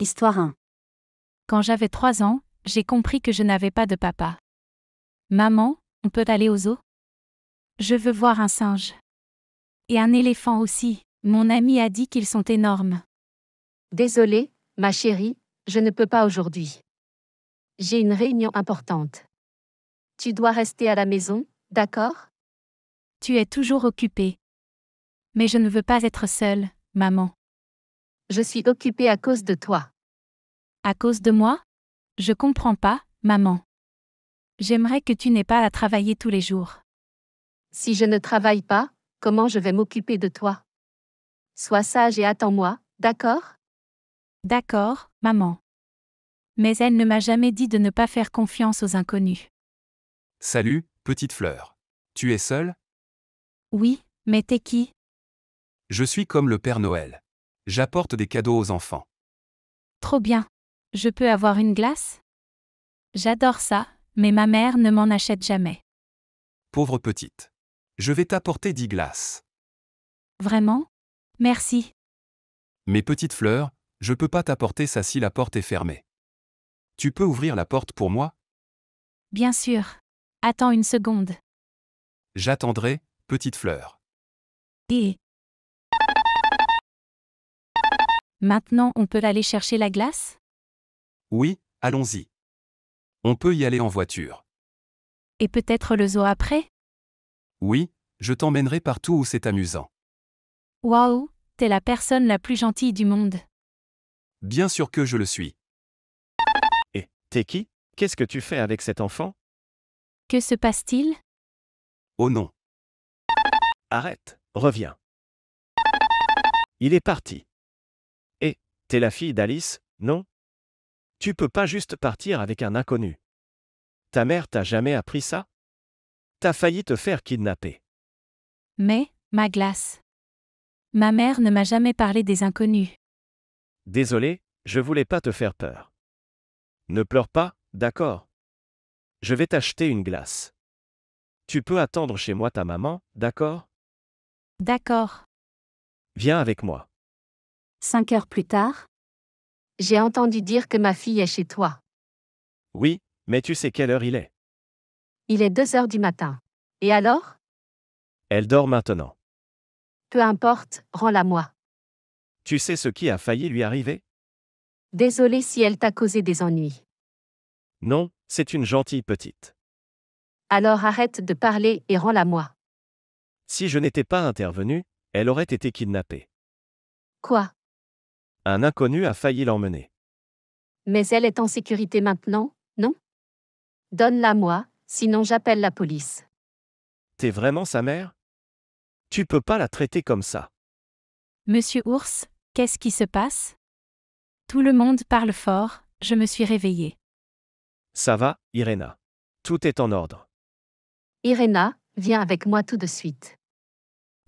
Histoire 1. Quand j'avais 3 ans, j'ai compris que je n'avais pas de papa. Maman, on peut aller aux zoo Je veux voir un singe. Et un éléphant aussi, mon ami a dit qu'ils sont énormes. Désolée, ma chérie, je ne peux pas aujourd'hui. J'ai une réunion importante. Tu dois rester à la maison, d'accord Tu es toujours occupée. Mais je ne veux pas être seule, maman. Je suis occupée à cause de toi. À cause de moi Je comprends pas, maman. J'aimerais que tu n'aies pas à travailler tous les jours. Si je ne travaille pas, comment je vais m'occuper de toi Sois sage et attends-moi, d'accord D'accord, maman. Mais elle ne m'a jamais dit de ne pas faire confiance aux inconnus. Salut, petite fleur. Tu es seule Oui, mais t'es qui Je suis comme le Père Noël. J'apporte des cadeaux aux enfants. Trop bien. Je peux avoir une glace J'adore ça, mais ma mère ne m'en achète jamais. Pauvre petite. Je vais t'apporter dix glaces. Vraiment Merci. Mes petites fleurs, je peux pas t'apporter ça si la porte est fermée. Tu peux ouvrir la porte pour moi Bien sûr. Attends une seconde. J'attendrai, petite fleur. Et Maintenant on peut aller chercher la glace Oui, allons-y. On peut y aller en voiture. Et peut-être le zoo après Oui, je t'emmènerai partout où c'est amusant. Waouh, t'es la personne la plus gentille du monde. Bien sûr que je le suis. Et, t'es qui Qu'est-ce que tu fais avec cet enfant Que se passe-t-il Oh non. Arrête, reviens. Il est parti. T'es la fille d'Alice, non Tu peux pas juste partir avec un inconnu. Ta mère t'a jamais appris ça T'as failli te faire kidnapper. Mais, ma glace. Ma mère ne m'a jamais parlé des inconnus. Désolé, je voulais pas te faire peur. Ne pleure pas, d'accord Je vais t'acheter une glace. Tu peux attendre chez moi ta maman, d'accord D'accord. Viens avec moi. Cinq heures plus tard J'ai entendu dire que ma fille est chez toi. Oui, mais tu sais quelle heure il est. Il est deux heures du matin. Et alors Elle dort maintenant. Peu importe, rends-la-moi. Tu sais ce qui a failli lui arriver Désolée si elle t'a causé des ennuis. Non, c'est une gentille petite. Alors arrête de parler et rends-la-moi. Si je n'étais pas intervenu, elle aurait été kidnappée. Quoi un inconnu a failli l'emmener. Mais elle est en sécurité maintenant, non Donne-la-moi, sinon j'appelle la police. T'es vraiment sa mère Tu peux pas la traiter comme ça. Monsieur Ours, qu'est-ce qui se passe Tout le monde parle fort, je me suis réveillée. Ça va, Irena. Tout est en ordre. Irena, viens avec moi tout de suite.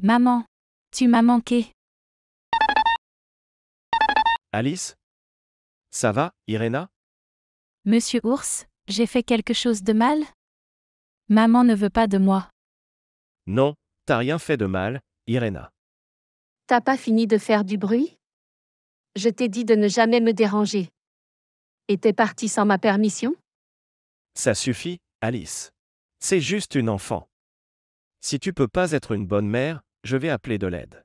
Maman, tu m'as manqué. Alice Ça va, Irena Monsieur Ours, j'ai fait quelque chose de mal Maman ne veut pas de moi. Non, t'as rien fait de mal, Irena. T'as pas fini de faire du bruit Je t'ai dit de ne jamais me déranger. Et t'es partie sans ma permission Ça suffit, Alice. C'est juste une enfant. Si tu peux pas être une bonne mère, je vais appeler de l'aide.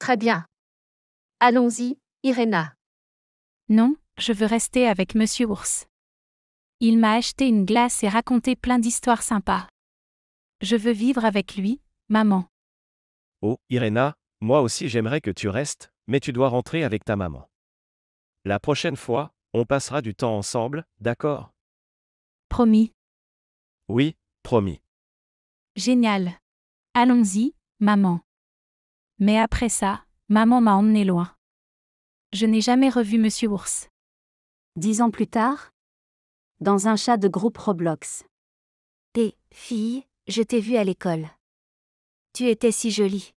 Très bien. Allons-y, Irena. Non, je veux rester avec Monsieur Ours. Il m'a acheté une glace et raconté plein d'histoires sympas. Je veux vivre avec lui, maman. Oh, Irena, moi aussi j'aimerais que tu restes, mais tu dois rentrer avec ta maman. La prochaine fois, on passera du temps ensemble, d'accord Promis. Oui, promis. Génial. Allons-y, maman. Mais après ça, maman m'a emmené loin. Je n'ai jamais revu Monsieur Ours. Dix ans plus tard Dans un chat de groupe Roblox. T'es fille, je t'ai vue à l'école. Tu étais si jolie.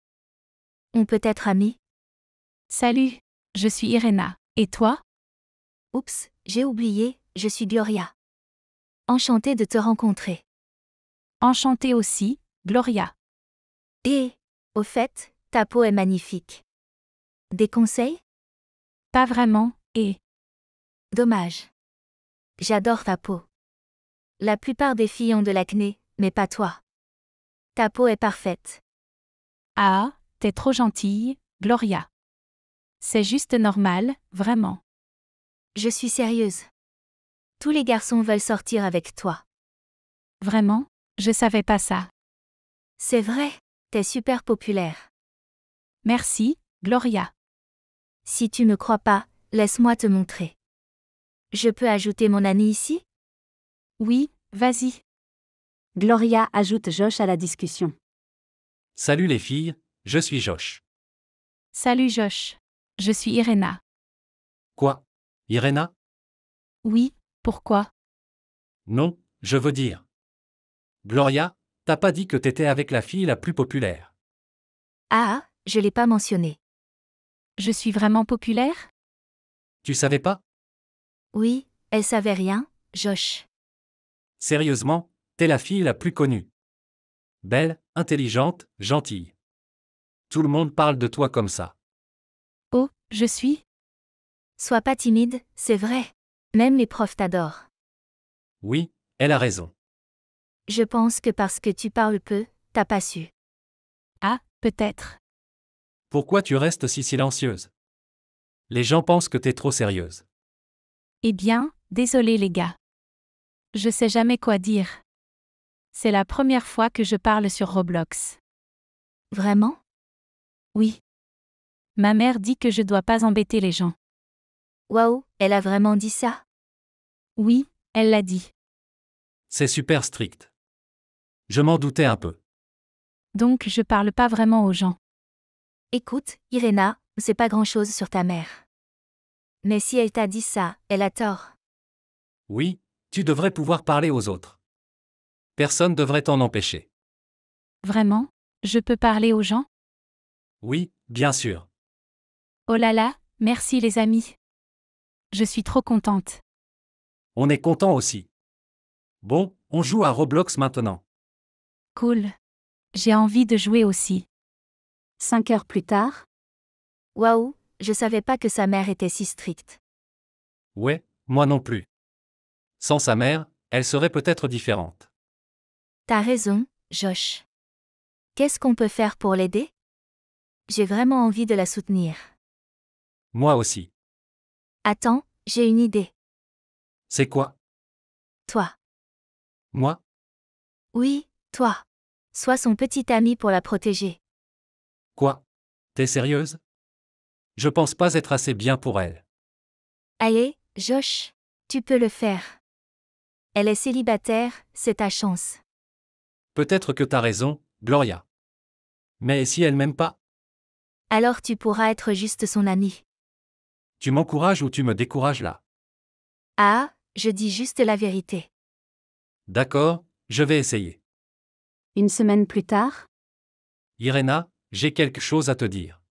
On peut être amis Salut, je suis Irena. Et toi Oups, j'ai oublié, je suis Gloria. Enchantée de te rencontrer. Enchantée aussi, Gloria. Et, au fait, ta peau est magnifique. Des conseils pas vraiment, et. Dommage. J'adore ta peau. La plupart des filles ont de l'acné, mais pas toi. Ta peau est parfaite. Ah, t'es trop gentille, Gloria. C'est juste normal, vraiment. Je suis sérieuse. Tous les garçons veulent sortir avec toi. Vraiment Je savais pas ça. C'est vrai, t'es super populaire. Merci, Gloria. Si tu me crois pas, laisse-moi te montrer. Je peux ajouter mon ami ici Oui, vas-y. Gloria ajoute Josh à la discussion. Salut les filles, je suis Josh. Salut Josh. Je suis Irena. Quoi Irena Oui, pourquoi Non, je veux dire. Gloria, t'as pas dit que t'étais avec la fille la plus populaire. Ah, je l'ai pas mentionné. Je suis vraiment populaire Tu savais pas Oui, elle savait rien, Josh. Sérieusement, t'es la fille la plus connue. Belle, intelligente, gentille. Tout le monde parle de toi comme ça. Oh, je suis Sois pas timide, c'est vrai. Même les profs t'adorent. Oui, elle a raison. Je pense que parce que tu parles peu, t'as pas su. Ah, peut-être. Pourquoi tu restes si silencieuse Les gens pensent que t'es trop sérieuse. Eh bien, désolé les gars. Je sais jamais quoi dire. C'est la première fois que je parle sur Roblox. Vraiment Oui. Ma mère dit que je dois pas embêter les gens. Waouh, elle a vraiment dit ça Oui, elle l'a dit. C'est super strict. Je m'en doutais un peu. Donc je parle pas vraiment aux gens. Écoute, Irena, c'est pas grand-chose sur ta mère. Mais si elle t'a dit ça, elle a tort. Oui, tu devrais pouvoir parler aux autres. Personne devrait t'en empêcher. Vraiment Je peux parler aux gens Oui, bien sûr. Oh là là, merci les amis. Je suis trop contente. On est content aussi. Bon, on joue à Roblox maintenant. Cool. J'ai envie de jouer aussi. Cinq heures plus tard Waouh, je savais pas que sa mère était si stricte. Ouais, moi non plus. Sans sa mère, elle serait peut-être différente. T'as raison, Josh. Qu'est-ce qu'on peut faire pour l'aider J'ai vraiment envie de la soutenir. Moi aussi. Attends, j'ai une idée. C'est quoi Toi. Moi Oui, toi. Sois son petit ami pour la protéger. Quoi T'es sérieuse Je pense pas être assez bien pour elle. Allez, Josh, tu peux le faire. Elle est célibataire, c'est ta chance. Peut-être que t'as raison, Gloria. Mais si elle m'aime pas Alors tu pourras être juste son amie. Tu m'encourages ou tu me décourages là Ah, je dis juste la vérité. D'accord, je vais essayer. Une semaine plus tard Irena, j'ai quelque chose à te dire.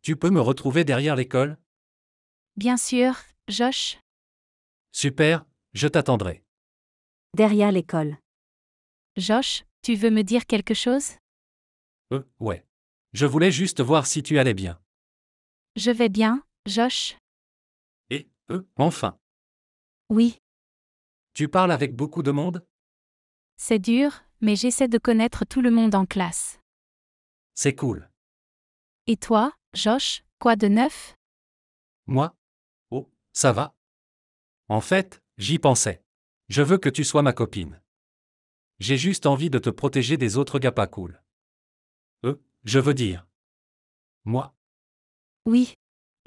Tu peux me retrouver derrière l'école Bien sûr, Josh. Super, je t'attendrai. Derrière l'école. Josh, tu veux me dire quelque chose Euh, ouais. Je voulais juste voir si tu allais bien. Je vais bien, Josh. Et, euh, enfin. Oui, Tu parles avec beaucoup de monde c'est dur, mais j'essaie de connaître tout le monde en classe. C'est cool. Et toi, Josh, quoi de neuf Moi Oh, ça va. En fait, j'y pensais. Je veux que tu sois ma copine. J'ai juste envie de te protéger des autres gars pas cool. Euh, je veux dire. Moi Oui.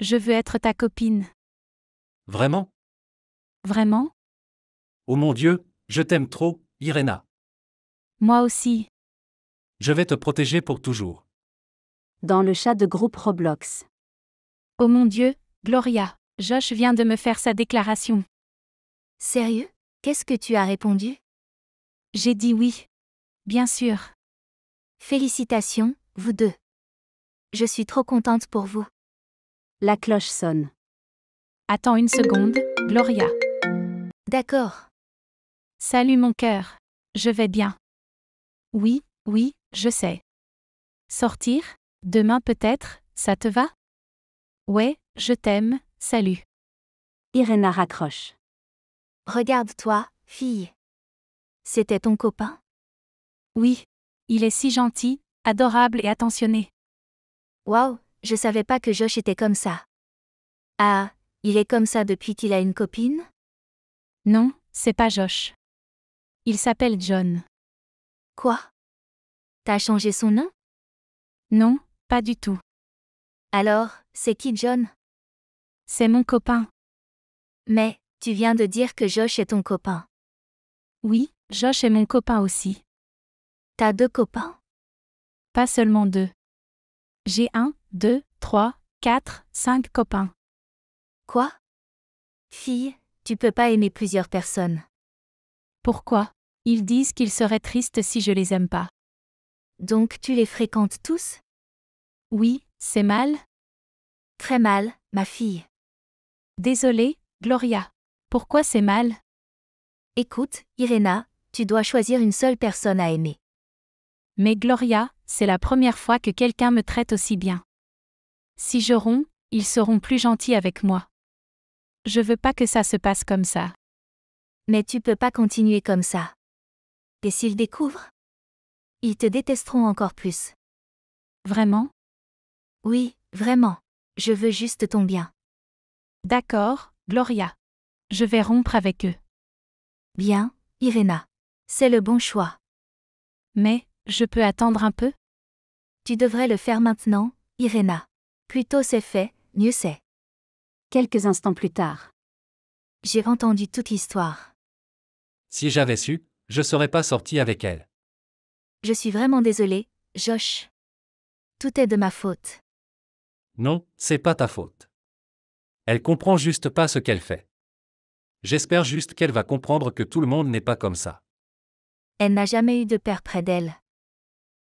Je veux être ta copine. Vraiment Vraiment Oh mon Dieu, je t'aime trop, Irena. Moi aussi. Je vais te protéger pour toujours. Dans le chat de groupe Roblox. Oh mon Dieu, Gloria, Josh vient de me faire sa déclaration. Sérieux Qu'est-ce que tu as répondu J'ai dit oui. Bien sûr. Félicitations, vous deux. Je suis trop contente pour vous. La cloche sonne. Attends une seconde, Gloria. D'accord. Salut mon cœur. Je vais bien. Oui, oui, je sais. Sortir Demain peut-être, ça te va Ouais, je t'aime, salut. Iréna raccroche. Regarde-toi, fille. C'était ton copain Oui, il est si gentil, adorable et attentionné. Waouh, je savais pas que Josh était comme ça. Ah, il est comme ça depuis qu'il a une copine Non, c'est pas Josh. Il s'appelle John. Quoi T'as changé son nom Non, pas du tout. Alors, c'est qui John C'est mon copain. Mais, tu viens de dire que Josh est ton copain. Oui, Josh est mon copain aussi. T'as deux copains Pas seulement deux. J'ai un, deux, trois, quatre, cinq copains. Quoi Fille, tu peux pas aimer plusieurs personnes. Pourquoi Ils disent qu'ils seraient tristes si je les aime pas. Donc tu les fréquentes tous Oui, c'est mal Très mal, ma fille. Désolée, Gloria. Pourquoi c'est mal Écoute, Irena, tu dois choisir une seule personne à aimer. Mais Gloria, c'est la première fois que quelqu'un me traite aussi bien. Si je romps, ils seront plus gentils avec moi. Je veux pas que ça se passe comme ça. Mais tu peux pas continuer comme ça. Et s'ils découvrent ils te détesteront encore plus. Vraiment Oui, vraiment. Je veux juste ton bien. D'accord, Gloria. Je vais rompre avec eux. Bien, Irena. C'est le bon choix. Mais, je peux attendre un peu Tu devrais le faire maintenant, Irena. Plus tôt c'est fait, mieux c'est. Quelques instants plus tard. J'ai entendu toute l'histoire. Si j'avais su, je ne serais pas sorti avec elle. Je suis vraiment désolée, Josh. Tout est de ma faute. Non, c'est pas ta faute. Elle comprend juste pas ce qu'elle fait. J'espère juste qu'elle va comprendre que tout le monde n'est pas comme ça. Elle n'a jamais eu de père près d'elle.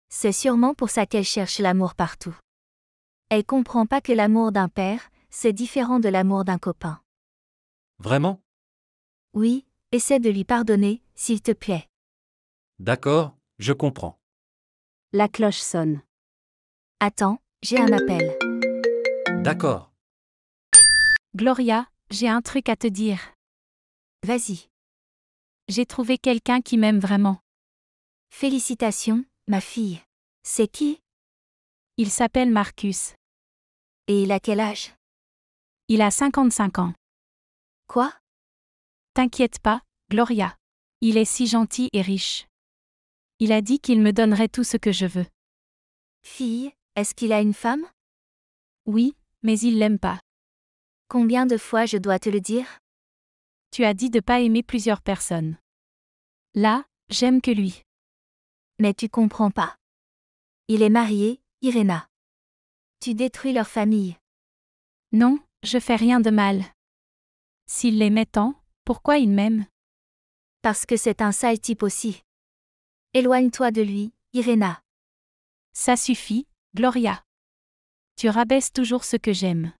C'est sûrement pour ça qu'elle cherche l'amour partout. Elle comprend pas que l'amour d'un père, c'est différent de l'amour d'un copain. Vraiment Oui, essaie de lui pardonner, s'il te plaît. D'accord, je comprends. La cloche sonne. Attends, j'ai un appel. D'accord. Gloria, j'ai un truc à te dire. Vas-y. J'ai trouvé quelqu'un qui m'aime vraiment. Félicitations, ma fille. C'est qui Il s'appelle Marcus. Et il a quel âge Il a 55 ans. Quoi T'inquiète pas, Gloria. Il est si gentil et riche. Il a dit qu'il me donnerait tout ce que je veux. Fille, est-ce qu'il a une femme Oui, mais il l'aime pas. Combien de fois je dois te le dire Tu as dit de pas aimer plusieurs personnes. Là, j'aime que lui. Mais tu comprends pas. Il est marié, Irena. Tu détruis leur famille. Non, je fais rien de mal. S'il l'aimait tant, pourquoi il m'aime Parce que c'est un sale type aussi. Éloigne-toi de lui, Irena. Ça suffit, Gloria. Tu rabaisses toujours ce que j'aime.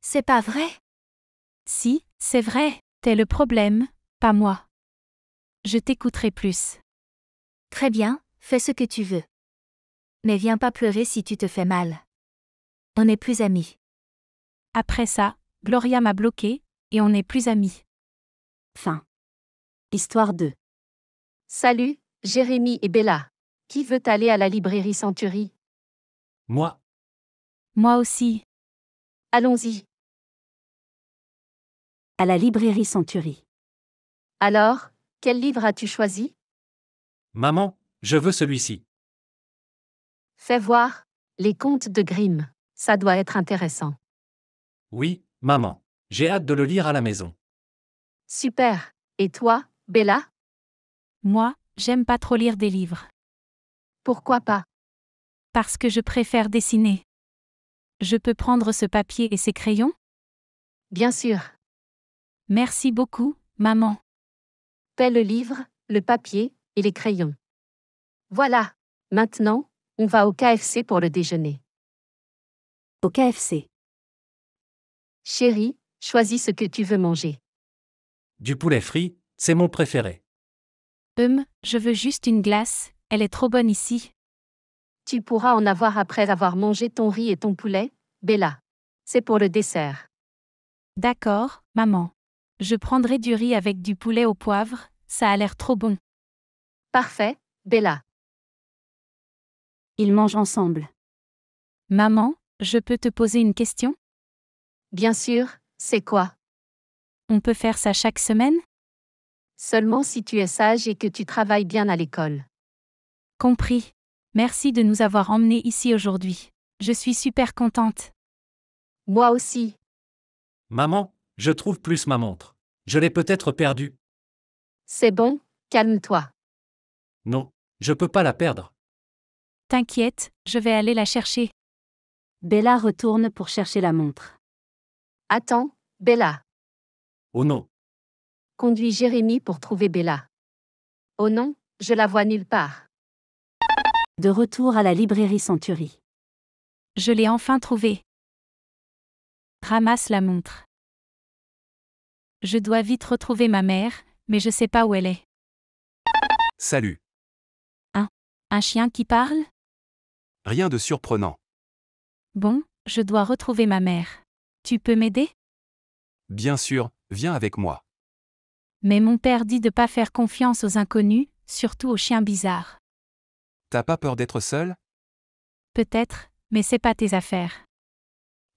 C'est pas vrai Si, c'est vrai, t'es le problème, pas moi. Je t'écouterai plus. Très bien, fais ce que tu veux. Mais viens pas pleurer si tu te fais mal. On n'est plus amis. Après ça, Gloria m'a bloqué, et on n'est plus amis. Fin. Histoire 2. Salut, Jérémy et Bella. Qui veut aller à la librairie Century Moi. Moi aussi. Allons-y. À la librairie Century. Alors, quel livre as-tu choisi Maman, je veux celui-ci. Fais voir, les contes de Grimm. Ça doit être intéressant. Oui, maman. J'ai hâte de le lire à la maison. Super. Et toi, Bella Moi, J'aime pas trop lire des livres. Pourquoi pas Parce que je préfère dessiner. Je peux prendre ce papier et ces crayons Bien sûr. Merci beaucoup, maman. Paie le livre, le papier et les crayons. Voilà. Maintenant, on va au KFC pour le déjeuner. Au KFC. Chérie, choisis ce que tu veux manger. Du poulet frit, c'est mon préféré. Hum, je veux juste une glace, elle est trop bonne ici. Tu pourras en avoir après avoir mangé ton riz et ton poulet, Bella. C'est pour le dessert. D'accord, maman. Je prendrai du riz avec du poulet au poivre, ça a l'air trop bon. Parfait, Bella. Ils mangent ensemble. Maman, je peux te poser une question Bien sûr, c'est quoi On peut faire ça chaque semaine Seulement si tu es sage et que tu travailles bien à l'école. Compris. Merci de nous avoir emmenés ici aujourd'hui. Je suis super contente. Moi aussi. Maman, je trouve plus ma montre. Je l'ai peut-être perdue. C'est bon, calme-toi. Non, je peux pas la perdre. T'inquiète, je vais aller la chercher. Bella retourne pour chercher la montre. Attends, Bella. Oh non, conduit Jérémy pour trouver Bella. Oh non, je la vois nulle part. De retour à la librairie Century. Je l'ai enfin trouvée. Ramasse la montre. Je dois vite retrouver ma mère, mais je sais pas où elle est. Salut. Hein Un chien qui parle Rien de surprenant. Bon, je dois retrouver ma mère. Tu peux m'aider Bien sûr, viens avec moi. Mais mon père dit de pas faire confiance aux inconnus, surtout aux chiens bizarres. T'as pas peur d'être seul Peut-être, mais c'est pas tes affaires.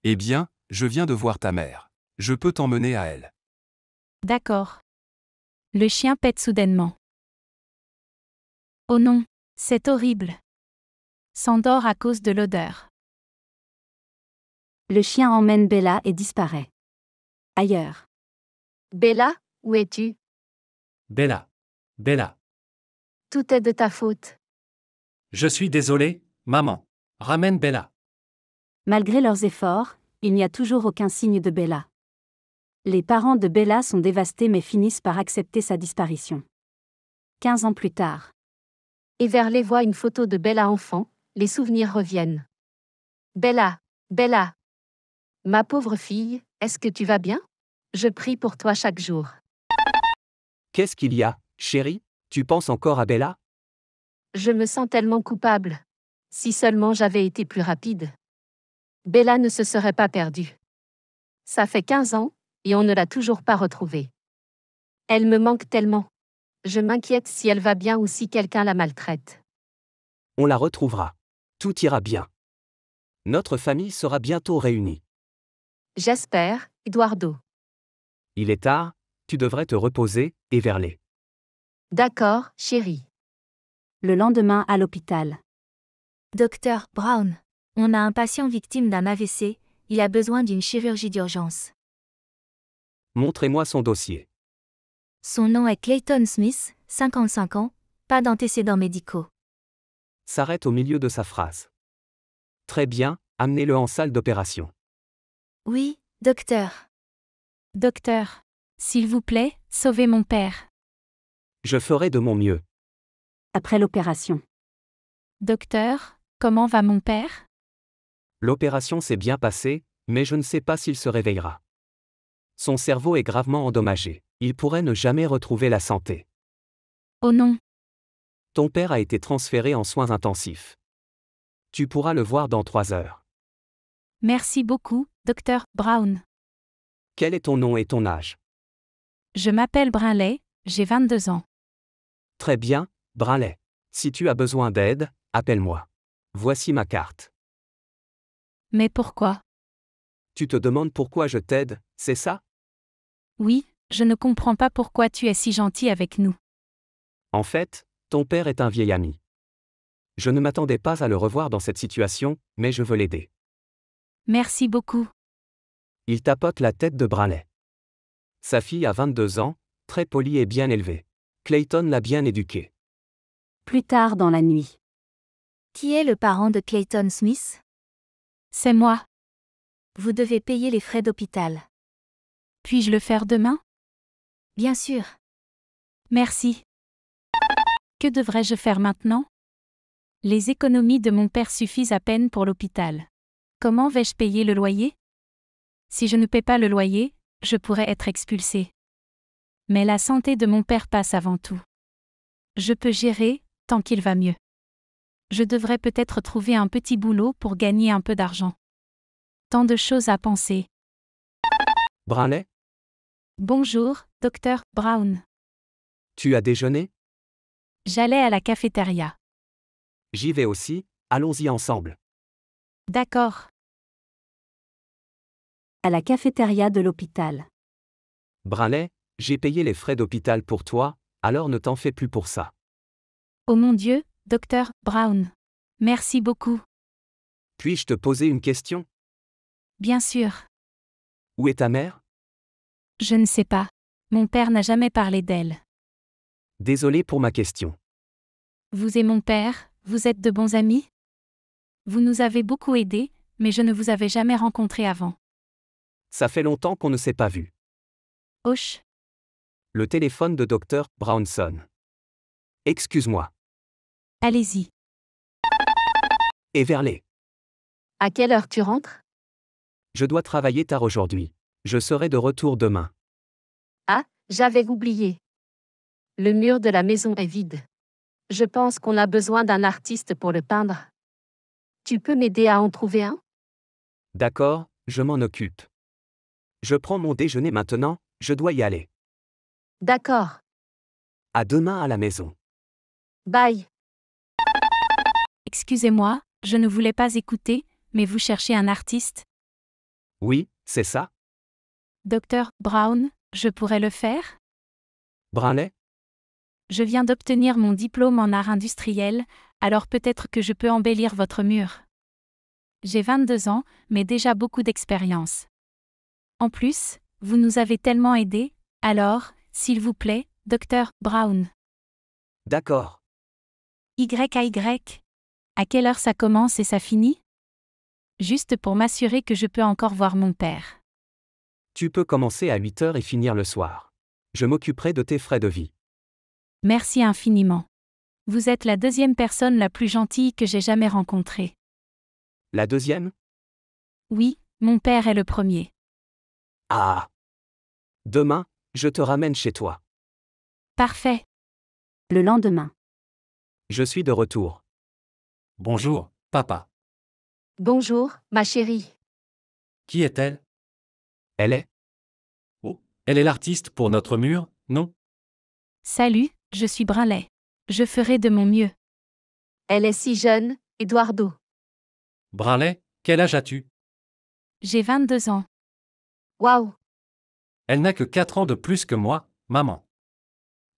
Eh bien, je viens de voir ta mère. Je peux t'emmener à elle. D'accord. Le chien pète soudainement. Oh non, c'est horrible. S'endort à cause de l'odeur. Le chien emmène Bella et disparaît. Ailleurs. Bella où es-tu Bella. Bella. Tout est de ta faute. Je suis désolé, maman. Ramène Bella. Malgré leurs efforts, il n'y a toujours aucun signe de Bella. Les parents de Bella sont dévastés mais finissent par accepter sa disparition. Quinze ans plus tard. les voit une photo de Bella enfant, les souvenirs reviennent. Bella, Bella. Ma pauvre fille, est-ce que tu vas bien Je prie pour toi chaque jour. Qu'est-ce qu'il y a, chérie Tu penses encore à Bella Je me sens tellement coupable. Si seulement j'avais été plus rapide. Bella ne se serait pas perdue. Ça fait 15 ans, et on ne l'a toujours pas retrouvée. Elle me manque tellement. Je m'inquiète si elle va bien ou si quelqu'un la maltraite. On la retrouvera. Tout ira bien. Notre famille sera bientôt réunie. J'espère, Eduardo. Il est tard, tu devrais te reposer, et les. D'accord, chérie. Le lendemain à l'hôpital. Docteur Brown, on a un patient victime d'un AVC, il a besoin d'une chirurgie d'urgence. Montrez-moi son dossier. Son nom est Clayton Smith, 55 ans, pas d'antécédents médicaux. S'arrête au milieu de sa phrase. Très bien, amenez-le en salle d'opération. Oui, docteur. Docteur. S'il vous plaît, sauvez mon père. Je ferai de mon mieux. Après l'opération. Docteur, comment va mon père L'opération s'est bien passée, mais je ne sais pas s'il se réveillera. Son cerveau est gravement endommagé. Il pourrait ne jamais retrouver la santé. Oh non. Ton père a été transféré en soins intensifs. Tu pourras le voir dans trois heures. Merci beaucoup, docteur Brown. Quel est ton nom et ton âge je m'appelle Brinley, j'ai 22 ans. Très bien, Brinley. Si tu as besoin d'aide, appelle-moi. Voici ma carte. Mais pourquoi Tu te demandes pourquoi je t'aide, c'est ça Oui, je ne comprends pas pourquoi tu es si gentil avec nous. En fait, ton père est un vieil ami. Je ne m'attendais pas à le revoir dans cette situation, mais je veux l'aider. Merci beaucoup. Il tapote la tête de Brinley. Sa fille a 22 ans, très polie et bien élevée. Clayton l'a bien éduquée. Plus tard dans la nuit. Qui est le parent de Clayton Smith C'est moi. Vous devez payer les frais d'hôpital. Puis-je le faire demain Bien sûr. Merci. Que devrais-je faire maintenant Les économies de mon père suffisent à peine pour l'hôpital. Comment vais-je payer le loyer Si je ne paie pas le loyer, je pourrais être expulsé. Mais la santé de mon père passe avant tout. Je peux gérer, tant qu'il va mieux. Je devrais peut-être trouver un petit boulot pour gagner un peu d'argent. Tant de choses à penser. Branley. Bonjour, docteur Brown. Tu as déjeuné J'allais à la cafétéria. J'y vais aussi, allons-y ensemble. D'accord à la cafétéria de l'hôpital. Branley, j'ai payé les frais d'hôpital pour toi, alors ne t'en fais plus pour ça. Oh mon Dieu, docteur Brown. Merci beaucoup. Puis-je te poser une question Bien sûr. Où est ta mère Je ne sais pas. Mon père n'a jamais parlé d'elle. Désolé pour ma question. Vous et mon père, vous êtes de bons amis Vous nous avez beaucoup aidés, mais je ne vous avais jamais rencontré avant. Ça fait longtemps qu'on ne s'est pas vu. Ouch. Le téléphone de Dr. Brownson. Excuse-moi. Allez-y. Everley. À quelle heure tu rentres Je dois travailler tard aujourd'hui. Je serai de retour demain. Ah, j'avais oublié. Le mur de la maison est vide. Je pense qu'on a besoin d'un artiste pour le peindre. Tu peux m'aider à en trouver un D'accord, je m'en occupe. Je prends mon déjeuner maintenant, je dois y aller. D'accord. À demain à la maison. Bye. Excusez-moi, je ne voulais pas écouter, mais vous cherchez un artiste Oui, c'est ça. Docteur Brown, je pourrais le faire Brunet Je viens d'obtenir mon diplôme en art industriel, alors peut-être que je peux embellir votre mur. J'ai 22 ans, mais déjà beaucoup d'expérience. En plus, vous nous avez tellement aidés, alors, s'il vous plaît, docteur Brown. D'accord. Y.A.Y., À quelle heure ça commence et ça finit Juste pour m'assurer que je peux encore voir mon père. Tu peux commencer à 8 heures et finir le soir. Je m'occuperai de tes frais de vie. Merci infiniment. Vous êtes la deuxième personne la plus gentille que j'ai jamais rencontrée. La deuxième Oui, mon père est le premier. Ah Demain, je te ramène chez toi. Parfait. Le lendemain. Je suis de retour. Bonjour, papa. Bonjour, ma chérie. Qui est-elle Elle est Oh, elle est l'artiste pour notre mur, non Salut, je suis Brinley. Je ferai de mon mieux. Elle est si jeune, Eduardo. Brinley, quel âge as-tu J'ai 22 ans. Waouh Elle n'a que 4 ans de plus que moi, maman.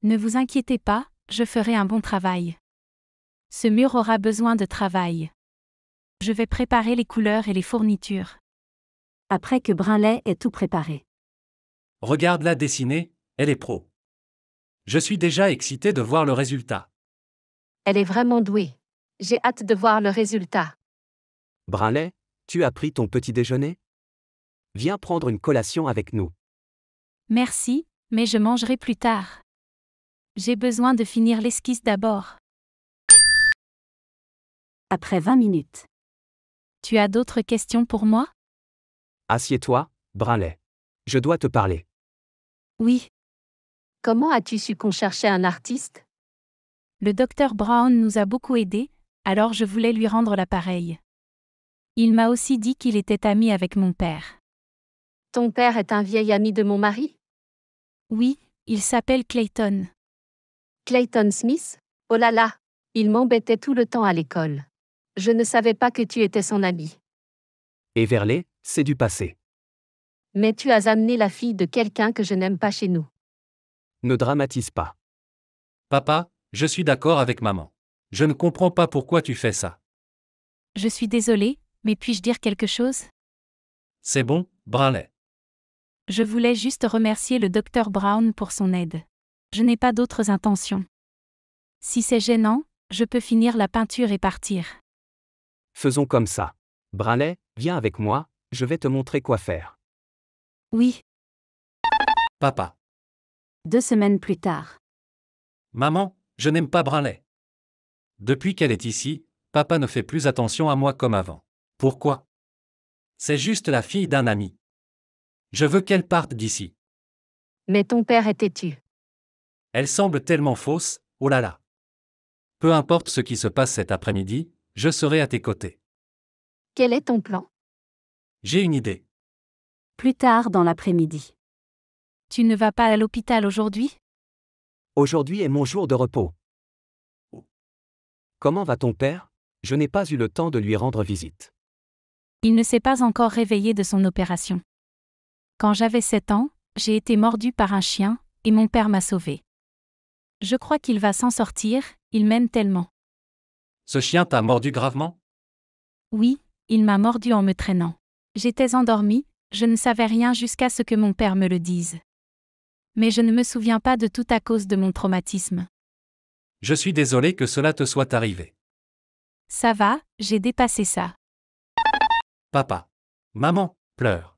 Ne vous inquiétez pas, je ferai un bon travail. Ce mur aura besoin de travail. Je vais préparer les couleurs et les fournitures. Après que Brinley ait tout préparé. Regarde-la dessiner, elle est pro. Je suis déjà excitée de voir le résultat. Elle est vraiment douée. J'ai hâte de voir le résultat. Brinley, tu as pris ton petit déjeuner Viens prendre une collation avec nous. Merci, mais je mangerai plus tard. J'ai besoin de finir l'esquisse d'abord. Après 20 minutes. Tu as d'autres questions pour moi Assieds-toi, Brinley. Je dois te parler. Oui. Comment as-tu su qu'on cherchait un artiste Le docteur Brown nous a beaucoup aidés, alors je voulais lui rendre l'appareil. Il m'a aussi dit qu'il était ami avec mon père. Ton père est un vieil ami de mon mari Oui, il s'appelle Clayton. Clayton Smith Oh là là, il m'embêtait tout le temps à l'école. Je ne savais pas que tu étais son ami. Verlet, c'est du passé. Mais tu as amené la fille de quelqu'un que je n'aime pas chez nous. Ne dramatise pas. Papa, je suis d'accord avec maman. Je ne comprends pas pourquoi tu fais ça. Je suis désolée, mais puis-je dire quelque chose C'est bon, Branley. Je voulais juste remercier le docteur Brown pour son aide. Je n'ai pas d'autres intentions. Si c'est gênant, je peux finir la peinture et partir. Faisons comme ça. Branley, viens avec moi, je vais te montrer quoi faire. Oui. Papa. Deux semaines plus tard. Maman, je n'aime pas Branley. Depuis qu'elle est ici, papa ne fait plus attention à moi comme avant. Pourquoi C'est juste la fille d'un ami. Je veux qu'elle parte d'ici. Mais ton père est têtu. Elle semble tellement fausse, oh là là. Peu importe ce qui se passe cet après-midi, je serai à tes côtés. Quel est ton plan J'ai une idée. Plus tard dans l'après-midi. Tu ne vas pas à l'hôpital aujourd'hui Aujourd'hui est mon jour de repos. Oh. Comment va ton père Je n'ai pas eu le temps de lui rendre visite. Il ne s'est pas encore réveillé de son opération. Quand j'avais 7 ans, j'ai été mordu par un chien, et mon père m'a sauvé. Je crois qu'il va s'en sortir, il m'aime tellement. Ce chien t'a mordu gravement Oui, il m'a mordu en me traînant. J'étais endormie, je ne savais rien jusqu'à ce que mon père me le dise. Mais je ne me souviens pas de tout à cause de mon traumatisme. Je suis désolé que cela te soit arrivé. Ça va, j'ai dépassé ça. Papa. Maman, pleure.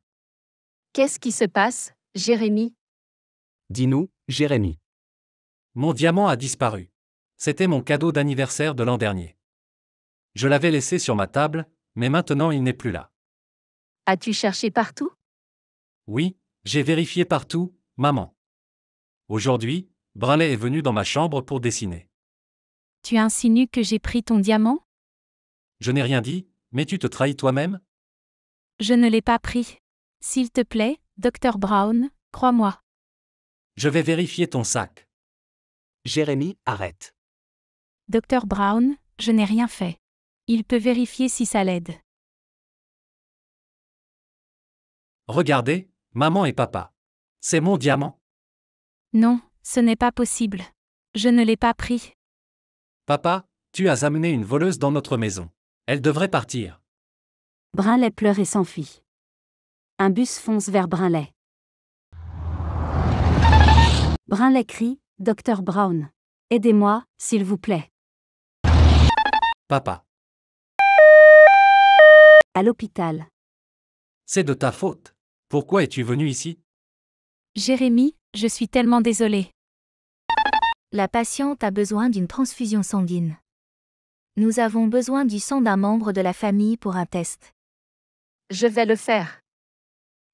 Qu'est-ce qui se passe, Jérémy Dis-nous, Jérémy. Mon diamant a disparu. C'était mon cadeau d'anniversaire de l'an dernier. Je l'avais laissé sur ma table, mais maintenant il n'est plus là. As-tu cherché partout Oui, j'ai vérifié partout, maman. Aujourd'hui, Brunley est venu dans ma chambre pour dessiner. Tu insinues que j'ai pris ton diamant Je n'ai rien dit, mais tu te trahis toi-même Je ne l'ai pas pris. S'il te plaît, docteur Brown, crois-moi. Je vais vérifier ton sac. Jérémy, arrête. Docteur Brown, je n'ai rien fait. Il peut vérifier si ça l'aide. Regardez, maman et papa. C'est mon diamant. Non, ce n'est pas possible. Je ne l'ai pas pris. Papa, tu as amené une voleuse dans notre maison. Elle devrait partir. Brun pleure et s'enfuit. Un bus fonce vers Brinley. Brinley crie Docteur Brown, aidez-moi, s'il vous plaît. Papa. À l'hôpital. C'est de ta faute. Pourquoi es-tu venu ici Jérémy, je suis tellement désolée. La patiente a besoin d'une transfusion sanguine. Nous avons besoin du sang d'un membre de la famille pour un test. Je vais le faire.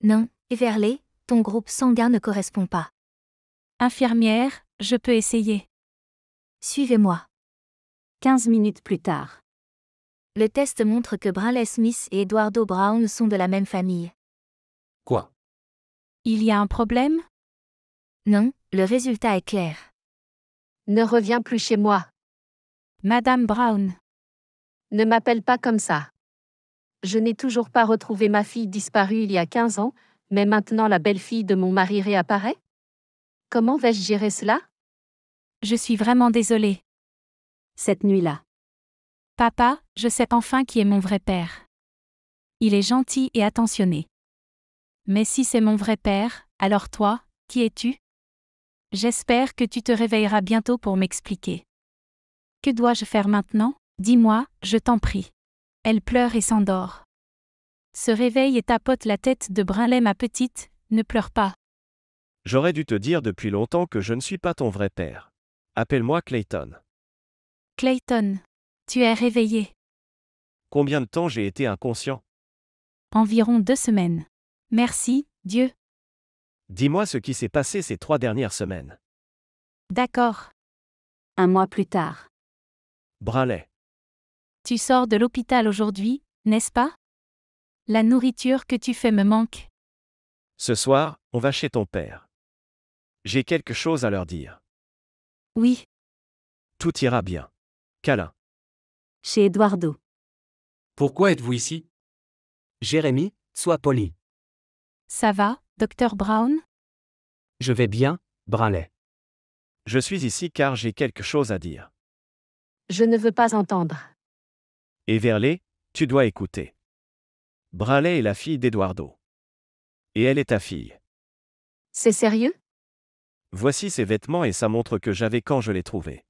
Non, Everly, ton groupe sanguin ne correspond pas. Infirmière, je peux essayer. Suivez-moi. 15 minutes plus tard. Le test montre que Brinley Smith et Eduardo Brown sont de la même famille. Quoi Il y a un problème Non, le résultat est clair. Ne reviens plus chez moi. Madame Brown. Ne m'appelle pas comme ça. Je n'ai toujours pas retrouvé ma fille disparue il y a 15 ans, mais maintenant la belle-fille de mon mari réapparaît Comment vais-je gérer cela Je suis vraiment désolée. Cette nuit-là. Papa, je sais enfin qui est mon vrai père. Il est gentil et attentionné. Mais si c'est mon vrai père, alors toi, qui es-tu J'espère que tu te réveilleras bientôt pour m'expliquer. Que dois-je faire maintenant Dis-moi, je t'en prie elle pleure et s'endort. Se réveille et tapote la tête de Brinley ma petite, ne pleure pas. J'aurais dû te dire depuis longtemps que je ne suis pas ton vrai père. Appelle-moi Clayton. Clayton, tu es réveillé. Combien de temps j'ai été inconscient Environ deux semaines. Merci, Dieu. Dis-moi ce qui s'est passé ces trois dernières semaines. D'accord. Un mois plus tard. Bralet. Tu sors de l'hôpital aujourd'hui, n'est-ce pas La nourriture que tu fais me manque. Ce soir, on va chez ton père. J'ai quelque chose à leur dire. Oui. Tout ira bien. Câlin. Chez Eduardo. Pourquoi êtes-vous ici Jérémy, sois poli. Ça va, docteur Brown Je vais bien, Brinley. Je suis ici car j'ai quelque chose à dire. Je ne veux pas entendre. Et Verlet, tu dois écouter. brasley est la fille d'Eduardo. Et elle est ta fille. C'est sérieux Voici ses vêtements et sa montre que j'avais quand je l'ai trouvée.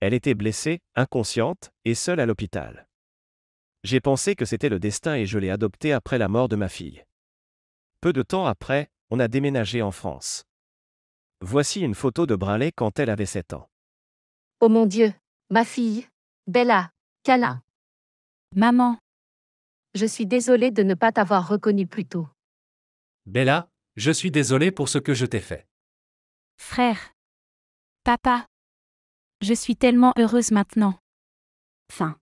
Elle était blessée, inconsciente, et seule à l'hôpital. J'ai pensé que c'était le destin et je l'ai adoptée après la mort de ma fille. Peu de temps après, on a déménagé en France. Voici une photo de brasley quand elle avait 7 ans. Oh mon Dieu, ma fille, Bella, Cala. Maman. Je suis désolée de ne pas t'avoir reconnue plus tôt. Bella, je suis désolée pour ce que je t'ai fait. Frère. Papa. Je suis tellement heureuse maintenant. Fin.